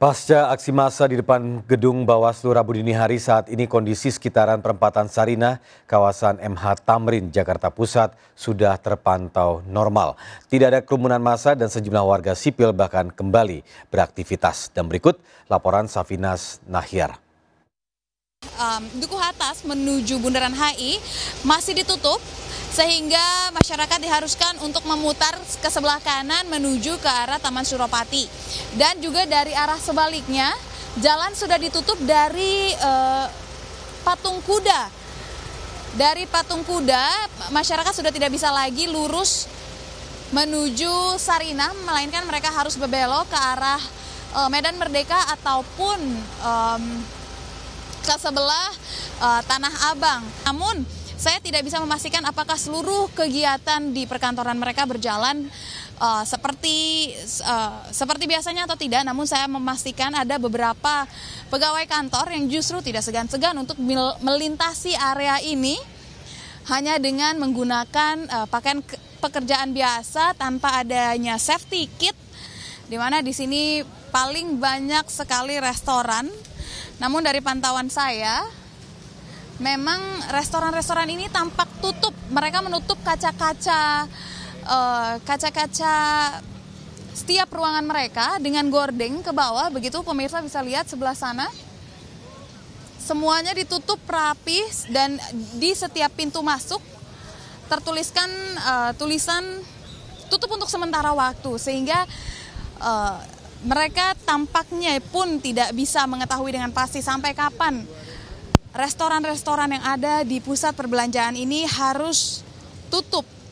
Pasca aksi massa di depan gedung Bawaslu Rabu dini hari saat ini kondisi sekitaran perempatan Sarina, kawasan MH Tamrin, Jakarta Pusat sudah terpantau normal. Tidak ada kerumunan massa dan sejumlah warga sipil bahkan kembali beraktivitas. Dan berikut laporan Safinas Nahyar um, Duku Atas menuju Bundaran HI masih ditutup sehingga masyarakat diharuskan untuk memutar ke sebelah kanan menuju ke arah Taman Suropati. Dan juga dari arah sebaliknya, jalan sudah ditutup dari eh, patung kuda. Dari patung kuda, masyarakat sudah tidak bisa lagi lurus menuju Sarinah, melainkan mereka harus berbelok ke arah eh, Medan Merdeka ataupun eh, ke sebelah eh, Tanah Abang. Namun saya tidak bisa memastikan apakah seluruh kegiatan di perkantoran mereka berjalan uh, seperti uh, seperti biasanya atau tidak. Namun saya memastikan ada beberapa pegawai kantor yang justru tidak segan-segan untuk melintasi area ini hanya dengan menggunakan uh, pakaian pekerjaan biasa tanpa adanya safety kit di mana di sini paling banyak sekali restoran. Namun dari pantauan saya memang restoran-restoran ini tampak tutup. Mereka menutup kaca-kaca kaca eh, kaca-kaca setiap ruangan mereka dengan gording ke bawah. Begitu pemirsa bisa lihat sebelah sana. Semuanya ditutup rapi dan di setiap pintu masuk tertuliskan uh, tulisan tutup untuk sementara waktu sehingga uh, mereka tampaknya pun tidak bisa mengetahui dengan pasti sampai kapan restoran-restoran yang ada di pusat perbelanjaan ini harus tutup